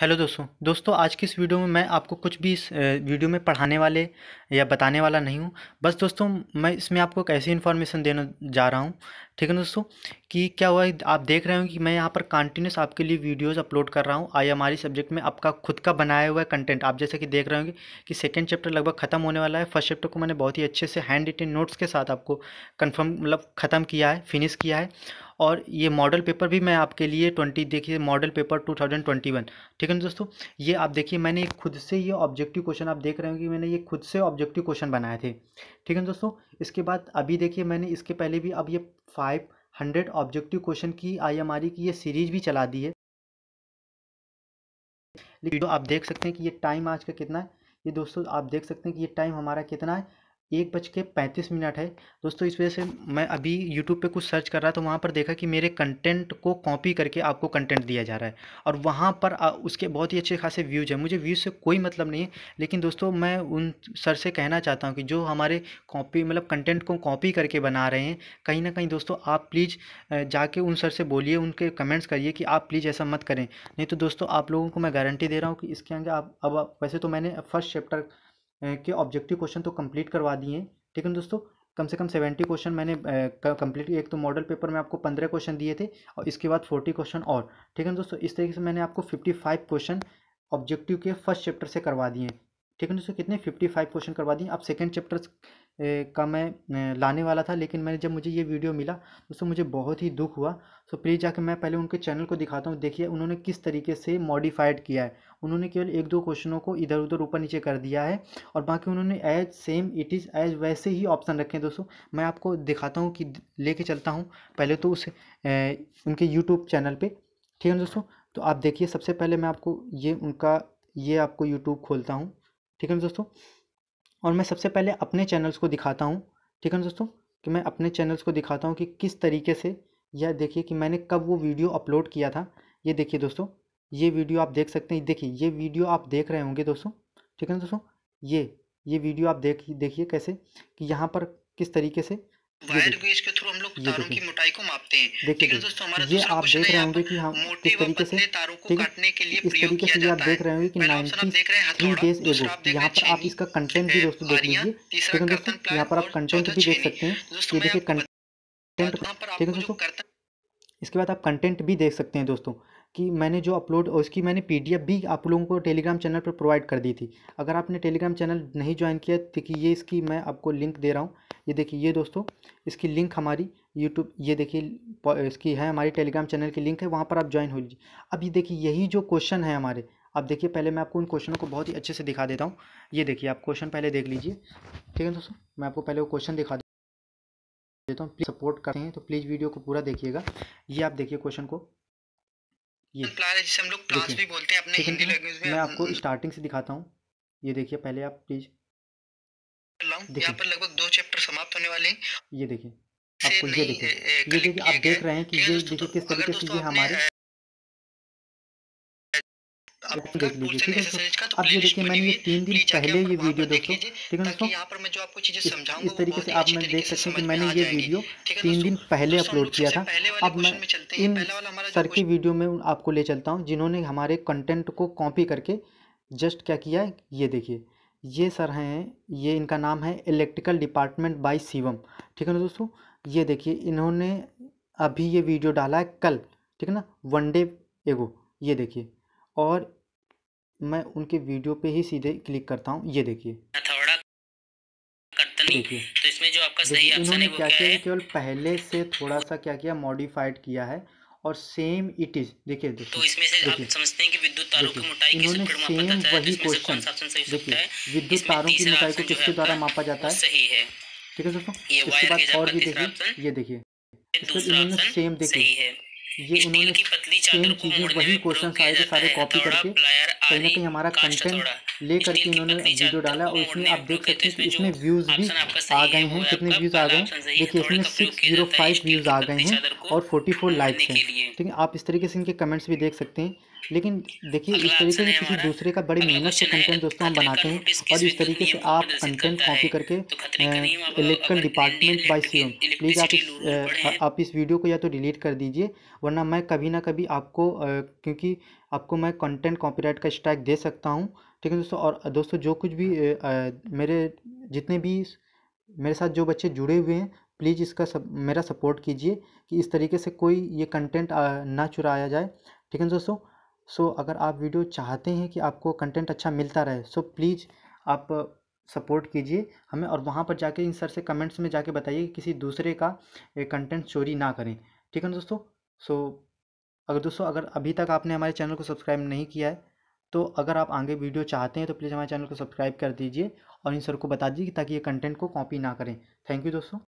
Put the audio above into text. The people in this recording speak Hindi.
हेलो दोस्तों दोस्तों आज की इस वीडियो में मैं आपको कुछ भी इस वीडियो में पढ़ाने वाले या बताने वाला नहीं हूँ बस दोस्तों मैं इसमें आपको एक ऐसी इन्फॉर्मेशन देने जा रहा हूँ ठीक है दोस्तों कि क्या हुआ आप देख रहे हो कि मैं यहाँ पर कंटिन्यूस आपके लिए वीडियोस अपलोड कर रहा हूँ आई एम आर सब्जेक्ट में आपका खुद का बनाया हुआ कंटेंट आप जैसे कि देख रहे होंगे कि सेकेंड चैप्टर लगभग खत्म होने वाला है फर्स्ट चैप्टर को मैंने बहुत ही अच्छे से हैंड रिटेन नोट्स के साथ आपको कन्फर्म मतलब ख़त्म किया है फिनिश किया है और ये मॉडल पेपर भी मैं आपके लिए ट्वेंटी देखिए model paper two thousand twenty one ठीक है ना दोस्तों ये आप देखिए मैंने खुद से ये ऑब्जेक्टिव क्वेश्चन आप देख रहे हो कि मैंने ये खुद से ऑब्जेक्टिव क्वेश्चन बनाए थे ठीक है दोस्तों इसके बाद अभी देखिए मैंने इसके पहले भी अब ये फाइव हंड्रेड ऑब्जेक्टिव क्वेश्चन की आई एम आर ई की ये सीरीज भी चला दी है आप देख सकते हैं कि ये टाइम आज का कितना है ये दोस्तों आप देख सकते हैं कि ये टाइम हमारा कितना है एक बज के पैंतीस मिनट है दोस्तों इस वजह से मैं अभी यूट्यूब पे कुछ सर्च कर रहा था तो वहाँ पर देखा कि मेरे कंटेंट को कॉपी करके आपको कंटेंट दिया जा रहा है और वहाँ पर उसके बहुत ही अच्छे खासे व्यूज़ हैं मुझे व्यूज़ से कोई मतलब नहीं है लेकिन दोस्तों मैं उन सर से कहना चाहता हूँ कि जो हमारे कॉपी मतलब कंटेंट को कॉपी करके बना रहे हैं कहीं ना कहीं दोस्तों आप प्लीज़ जाके उन सर से बोलिए उनके कमेंट्स करिए कि आप प्लीज़ ऐसा मत करें नहीं तो दोस्तों आप लोगों को मैं गारंटी दे रहा हूँ कि इसके आगे आप अब वैसे तो मैंने फर्स्ट चैप्टर के ऑब्जेक्टिव क्वेश्चन तो कंप्लीट करवा दिए हैं ठीक है दोस्तों कम से कम सेवेंटी क्वेश्चन मैंने कंप्लीट एक तो मॉडल पेपर में आपको पंद्रह क्वेश्चन दिए थे और इसके बाद फोर्टी क्वेश्चन और ठीक है दोस्तों इस तरीके से मैंने आपको फिफ्टी फाइव क्वेश्चन ऑब्जेक्टिव के फर्स्ट चैप्टर से करवा दिए हैं ठीक है दोस्तों कितने फिफ्टी फाइव क्वेश्चन करवा दिए अब सेकेंड चैप्टर का मैं लाने वाला था लेकिन मैंने जब मुझे ये वीडियो मिला दोस्तों मुझे बहुत ही दुख हुआ सो प्लीज़ जाके मैं पहले उनके चैनल को दिखाता हूँ देखिए उन्होंने किस तरीके से मॉडिफाइड किया है उन्होंने केवल एक दो क्वेश्चनों को इधर उधर ऊपर नीचे कर दिया है और बाकी उन्होंने as same it is as वैसे ही ऑप्शन रखे हैं दोस्तों मैं आपको दिखाता हूँ कि लेके चलता हूँ पहले तो उस ए, उनके यूट्यूब चैनल पर ठीक है दोस्तों तो आप देखिए सबसे पहले मैं आपको ये उनका ये आपको यूट्यूब खोलता हूँ ठीक है ना दोस्तों और मैं सबसे पहले अपने चैनल्स को दिखाता हूँ ठीक है ना दोस्तों कि मैं अपने चैनल्स को दिखाता हूँ कि किस तरीके से या देखिए कि मैंने कब वो वीडियो अपलोड किया था ये देखिए दोस्तों ये वीडियो आप देख सकते हैं देखिए ये वीडियो आप देख रहे होंगे दोस्तों ठीक है ना दोस्तों ये ये वीडियो आप देख देखिए कैसे कि यहाँ पर किस तरीके से वायर गेज के थ्रू हम लोग तारों की मोटाई को मापते हैं यहाँ पर आप इसका कंटेंट भी दोस्तों देख लीजिए दोस्तों यहाँ पर आप कंटेंट भी देख सकते हैं इसके बाद आप कंटेंट भी देख सकते हैं दोस्तों कि मैंने जो अपलोड उसकी मैंने पी भी आप लोगों को टेलीग्राम चैनल पर प्रोवाइड कर दी थी अगर आपने टेलीग्राम चैनल नहीं ज्वाइन किया तो देखिए ये इसकी मैं आपको लिंक दे रहा हूँ ये देखिए ये दोस्तों इसकी लिंक हमारी यूट्यूब ये देखिए इसकी है हमारी टेलीग्राम चैनल की लिंक है वहाँ पर आप ज्वाइन हो लीजिए अब ये देखिए यही जो क्वेश्चन है हमारे अब देखिए पहले मैं आपको उन क्वेश्चनों को बहुत ही अच्छे से दिखा देता हूँ ये देखिए आप क्वेश्चन पहले देख लीजिए ठीक है दोस्तों मैं आपको पहले वो क्वेश्चन दिखा देता हूँ प्लीज़ सपोर्ट करते हैं तो प्लीज़ वीडियो को पूरा देखिएगा ये आप देखिए क्वेश्चन को ये हम लोग प्लास भी बोलते हैं अपने हिंदी लैंग्वेज में मैं आपको स्टार्टिंग से दिखाता हूँ ये देखिए पहले आप प्लीज यहाँ पर लगभग दो चैप्टर समाप्त होने वाले हैं ये देखिए आपको ये देखिए ये देखिए आप देख रहे हैं कि ये देखिए किस तरीके से ये हमारे आप देख लीजिए ठीक है अब तो ये देखिए मैंने ये तीन दिन पहले ये वीडियो दोस्तों ठीक है दोस्तों इस तरीके से आप मैं देख सकते हैं कि मैंने ये वीडियो तीन दिन पहले अपलोड किया था अब मैं इन सर की वीडियो में आपको ले चलता हूँ जिन्होंने हमारे कंटेंट को कॉपी करके जस्ट क्या किया है ये देखिए ये सर हैं ये इनका नाम है इलेक्ट्रिकल डिपार्टमेंट बाय शिवम ठीक है ना दोस्तों ये देखिए इन्होंने अभी ये वीडियो डाला है कल ठीक है ना वन डे एगो ये देखिए और मैं उनके वीडियो पे ही सीधे क्लिक करता हूँ ये देखिए देखिए तो इसमें जो आपका सही क्या किया केवल पहले से थोड़ा सा क्या किया मॉडिफाइड किया है और सेम इट इज देखिए तो इसमें से आप समझते हैं कि विद्युत तारों की मोटाई इन्होंने सेम वही क्वेश्चन देखिए विद्युत तारों की मोटाई को किसके द्वारा मापा जाता है सही है ठीक है दोस्तों इसके बाद और भी देखिए ये देखिए सेम देखिए ये इन्होंने सेम चीज़ें वही क्वेश्चन सारे के सारे कॉपी करके कहीं ना कहीं हमारा कंटेंट ले करके इन्होंने वीडियो डाला और इसमें आप देख सकते हैं कि इसमें व्यूज़ भी आ गए हैं कितने व्यूज़ आ गए हैं देखिए इसमें सिक्स जीरो फाइव व्यूज़ आ गए हैं और फोर्टी फोर लाइक्स हैं ठीक है आप इस तरीके से इनके कमेंट्स भी देख सकते हैं लेकिन देखिए इस तरीके से किसी दूसरे का बड़ी मेहनत से कंटेंट दोस्तों हम बनाते हैं और इस तरीके से आप कंटेंट कॉपी करके electoral department by C please आप इस आप इस वीडियो को या तो डिलीट कर दीजिए वरना मैं कभी ना कभी आपको क्योंकि आपको मैं कंटेंट कॉपीराइट का स्ट्राइक दे सकता हूँ ठीक है दोस्तों और दोस्तों जो कुछ भी मेरे जितने भी मेरे साथ जो बच्चे जुड़े हुए हैं प्लीज़ इसका सब मेरा सपोर्ट कीजिए कि इस तरीके से कोई ये कंटेंट ना चुराया जाए ठीक है दोस्तों सो अगर आप वीडियो चाहते हैं कि आपको कंटेंट अच्छा मिलता रहे सो प्लीज़ आप सपोर्ट कीजिए हमें और वहाँ पर जाके इन सर से कमेंट्स में जाके बताइए कि किसी दूसरे का कंटेंट चोरी ना करें ठीक है ना दोस्तों सो अगर दोस्तों अगर अभी तक आपने हमारे चैनल को सब्सक्राइब नहीं किया है तो अगर आप आगे वीडियो चाहते हैं तो प्लीज़ हमारे चैनल को सब्सक्राइब कर दीजिए और इन सर को बता दीजिए ताकि ये कंटेंट को कॉपी ना करें थैंक यू दोस्तों